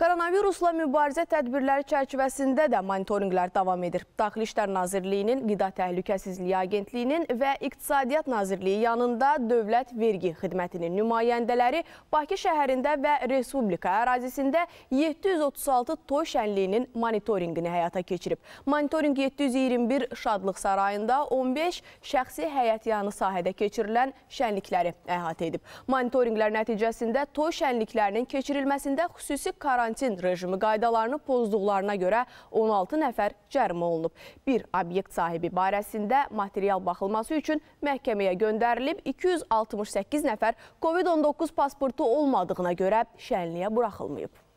Koronavirusla mübarizə tədbirləri çərçivəsində də monitorinqlər davam edir. Daxili İşlər Nazirliyinin, Qida Təhlükəsizliyi Agentliyinin və İqtisadiyyat Nazirliyi yanında Dövlət Vergi Xidmətinin nümayəndələri Bakı şəhərində və Respublika ərazisində 736 toy şənliyinin monitorinqini həyata keçirib. Monitorinq 721 Şadlıq Sarayında 15 şəxsi həyətyanı sahədə keçirilən şənlikləri əhatə edib. Monitorinqlər nəticəsində toy şənliklərinin keçirilməsində xüsusi karantinlər karantin rejimi qaydalarını pozduqlarına görə 16 nəfər cərimə olunub. Bir obyekt sahibi barəsində material baxılması üçün məhkəməyə göndərilib 268 nəfər COVID-19 pasportu olmadığına görə şənliyə buraxılmayıb.